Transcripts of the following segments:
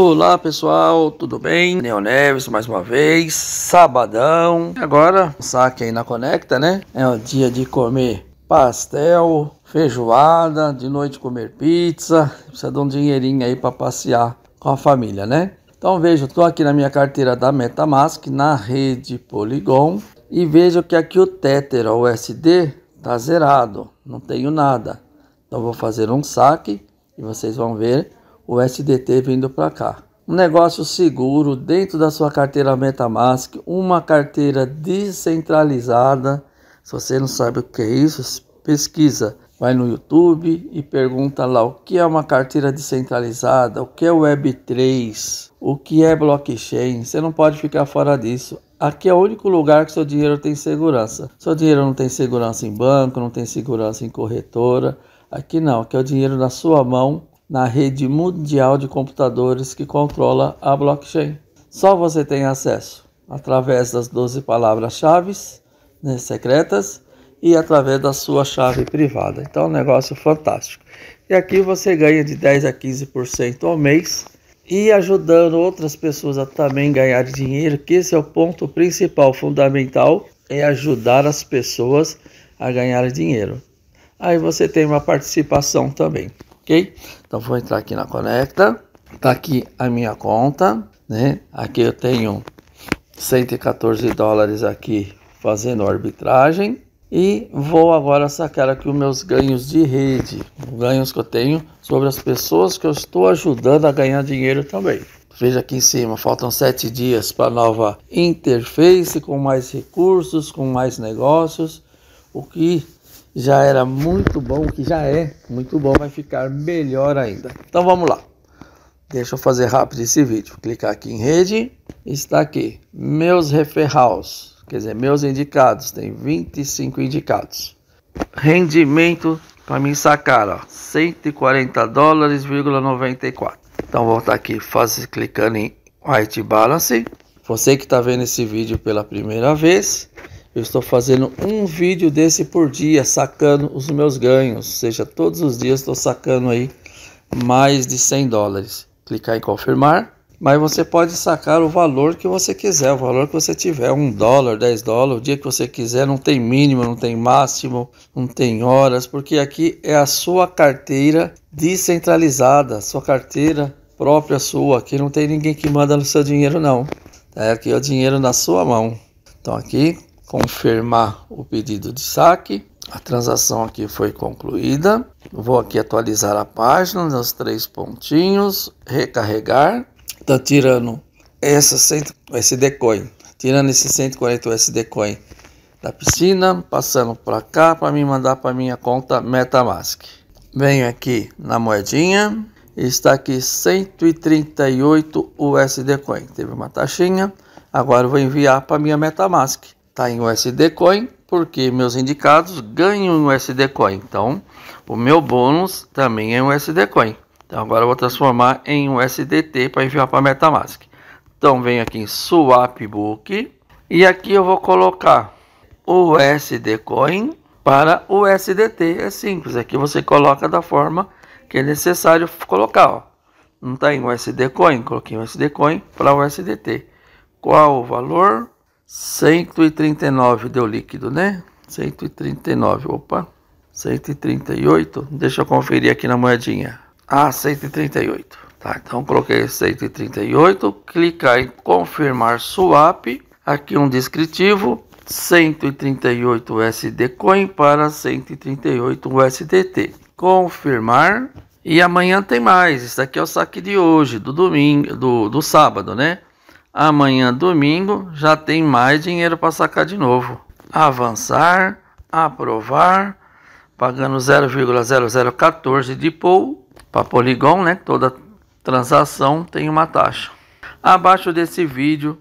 Olá pessoal, tudo bem? Neo Neves mais uma vez, sabadão. E agora, saque aí na Conecta, né? É o dia de comer pastel, feijoada, de noite comer pizza. Precisa de um dinheirinho aí para passear com a família, né? Então veja, estou aqui na minha carteira da MetaMask, na rede Polygon. E veja que aqui o Tether o USD tá zerado, não tenho nada. Então vou fazer um saque e vocês vão ver o SDT vindo para cá. Um negócio seguro dentro da sua carteira Metamask, uma carteira descentralizada. Se você não sabe o que é isso, pesquisa. Vai no YouTube e pergunta lá o que é uma carteira descentralizada, o que é Web3, o que é blockchain. Você não pode ficar fora disso. Aqui é o único lugar que seu dinheiro tem segurança. Seu dinheiro não tem segurança em banco, não tem segurança em corretora. Aqui não, aqui é o dinheiro na sua mão na rede mundial de computadores que controla a blockchain. Só você tem acesso através das 12 palavras-chave né, secretas e através da sua chave privada. Então é um negócio fantástico. E aqui você ganha de 10 a 15% ao mês e ajudando outras pessoas a também ganhar dinheiro, que esse é o ponto principal, fundamental, é ajudar as pessoas a ganhar dinheiro. Aí você tem uma participação também ok? Então vou entrar aqui na Conecta, tá aqui a minha conta, né? Aqui eu tenho 114 dólares aqui fazendo arbitragem e vou agora sacar aqui os meus ganhos de rede, ganhos que eu tenho sobre as pessoas que eu estou ajudando a ganhar dinheiro também. Veja aqui em cima, faltam sete dias para a nova interface com mais recursos, com mais negócios, o que já era muito bom, que já é muito bom, vai ficar melhor ainda. Então vamos lá. Deixa eu fazer rápido esse vídeo. Vou clicar aqui em rede, está aqui, meus referrals, quer dizer, meus indicados, tem 25 indicados. Rendimento para mim sacar, ó, 140 dólares,94. Então vou voltar aqui, faz, clicando em White Balance. Você que está vendo esse vídeo pela primeira vez, eu estou fazendo um vídeo desse por dia, sacando os meus ganhos. Ou seja, todos os dias estou sacando aí mais de 100 dólares. Clicar em confirmar. Mas você pode sacar o valor que você quiser, o valor que você tiver, um dólar, 10 dólares, o dia que você quiser, não tem mínimo, não tem máximo, não tem horas, porque aqui é a sua carteira descentralizada, sua carteira própria sua, aqui não tem ninguém que manda no seu dinheiro não. É, aqui é o dinheiro na sua mão. Então aqui confirmar o pedido de saque. A transação aqui foi concluída. Vou aqui atualizar a página nos três pontinhos, recarregar. Tá tirando essa SD coin, tirando esse 140 USD coin da piscina, passando para cá para me mandar para minha conta MetaMask. Venho aqui na moedinha, está aqui 138 USD coin. Teve uma taxinha. Agora vou enviar para minha MetaMask está em USD Coin, porque meus indicados ganham USD Coin. Então, o meu bônus também é USD Coin. Então, agora vou transformar em USDT para enviar para MetaMask. Então, venho aqui em Swap Book e aqui eu vou colocar o USD Coin para USDT. É simples, aqui você coloca da forma que é necessário colocar. Ó. Não está em USD Coin, coloquei USD Coin para USDT. Qual o valor? 139 deu líquido, né? 139, opa. 138, deixa eu conferir aqui na moedinha. Ah, 138. Tá, então coloquei 138, clicar em confirmar swap, aqui um descritivo, 138 SD Coin para 138 USDT. Confirmar. E amanhã tem mais. Isso aqui é o saque de hoje, do domingo, do, do sábado, né? Amanhã, domingo, já tem mais dinheiro para sacar de novo. Avançar, aprovar, pagando 0,0014 de pool para Polygon, né? Toda transação tem uma taxa. Abaixo desse vídeo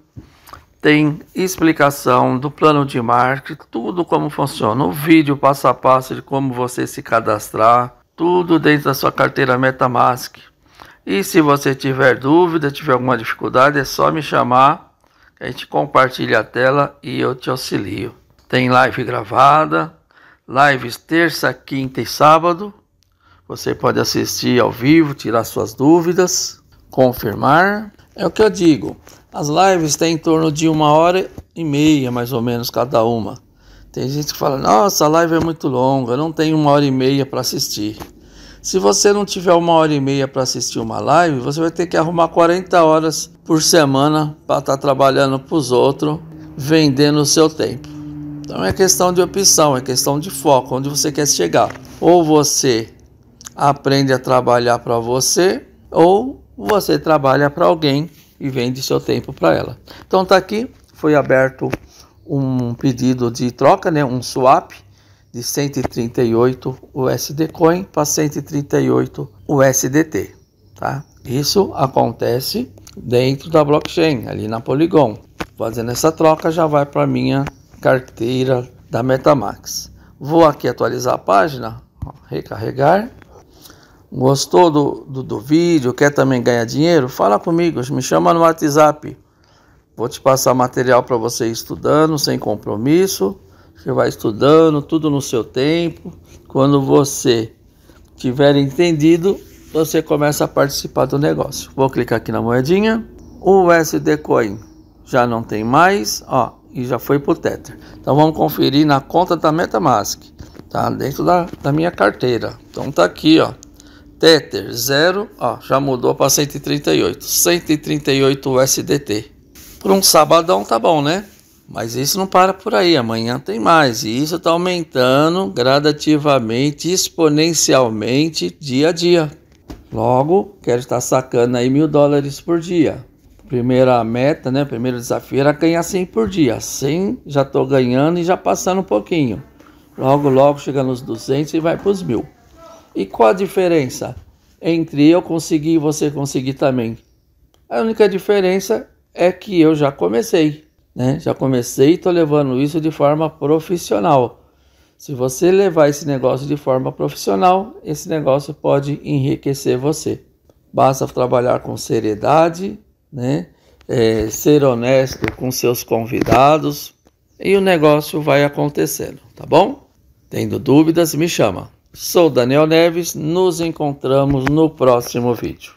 tem explicação do plano de marketing, tudo como funciona, o vídeo passo a passo de como você se cadastrar, tudo dentro da sua carteira MetaMask. E se você tiver dúvida, tiver alguma dificuldade, é só me chamar, a gente compartilha a tela e eu te auxilio. Tem live gravada, lives terça, quinta e sábado. Você pode assistir ao vivo, tirar suas dúvidas, confirmar. É o que eu digo. As lives têm em torno de uma hora e meia, mais ou menos, cada uma. Tem gente que fala: nossa, a live é muito longa, não tem uma hora e meia para assistir. Se você não tiver uma hora e meia para assistir uma live, você vai ter que arrumar 40 horas por semana para estar tá trabalhando para os outros, vendendo o seu tempo. Então é questão de opção, é questão de foco, onde você quer chegar. Ou você aprende a trabalhar para você, ou você trabalha para alguém e vende seu tempo para ela. Então tá aqui, foi aberto um pedido de troca, né, um swap de 138 USD Coin para 138 USDT, tá? Isso acontece dentro da blockchain, ali na Polygon. Fazendo essa troca já vai para minha carteira da MetaMax. Vou aqui atualizar a página, recarregar. Gostou do, do, do vídeo? Quer também ganhar dinheiro? Fala comigo, me chama no WhatsApp. Vou te passar material para você estudando, sem compromisso. Você vai estudando, tudo no seu tempo. Quando você tiver entendido, você começa a participar do negócio. Vou clicar aqui na moedinha. O USD Coin já não tem mais, ó, e já foi pro Tether. Então vamos conferir na conta da MetaMask, tá? Dentro da, da minha carteira. Então tá aqui, ó. Tether 0, ó, já mudou para 138, 138 USDT. Por um sabadão tá bom, né? Mas isso não para por aí, amanhã tem mais. E isso está aumentando gradativamente, exponencialmente, dia a dia. Logo, quero estar sacando aí mil dólares por dia. Primeira meta, né? Primeiro desafio era ganhar 100 por dia. 100 já estou ganhando e já passando um pouquinho. Logo, logo chega nos 200 e vai para os mil. E qual a diferença entre eu conseguir e você conseguir também? A única diferença é que eu já comecei. Né? Já comecei e estou levando isso de forma profissional. Se você levar esse negócio de forma profissional, esse negócio pode enriquecer você. Basta trabalhar com seriedade, né? É, ser honesto com seus convidados e o negócio vai acontecendo, tá bom? Tendo dúvidas, me chama. Sou Daniel Neves, nos encontramos no próximo vídeo.